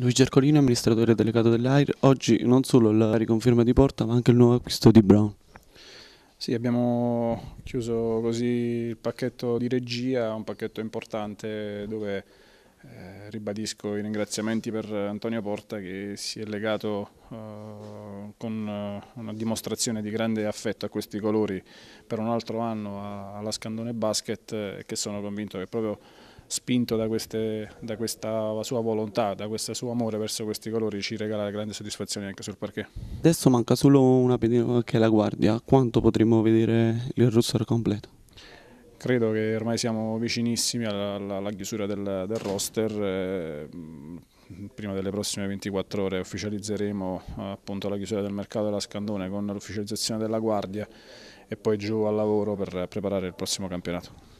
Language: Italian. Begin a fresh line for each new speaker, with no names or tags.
Luigi Ercolino, amministratore delegato dell'AIR, oggi non solo la riconferma di Porta ma anche il nuovo acquisto di Brown.
Sì, abbiamo chiuso così il pacchetto di regia, un pacchetto importante dove eh, ribadisco i ringraziamenti per Antonio Porta che si è legato eh, con eh, una dimostrazione di grande affetto a questi colori per un altro anno alla Scandone Basket e eh, che sono convinto che proprio spinto da, queste, da, questa sua volontà, da questo suo amore verso questi colori, ci regala grande soddisfazione anche sul parquet.
Adesso manca solo una pedina che è la guardia, quanto potremmo vedere il roster completo?
Credo che ormai siamo vicinissimi alla, alla, alla chiusura del, del roster. Eh, prima delle prossime 24 ore ufficializzeremo eh, appunto la chiusura del mercato della Scandone con l'ufficializzazione della guardia e poi giù al lavoro per preparare il prossimo campionato.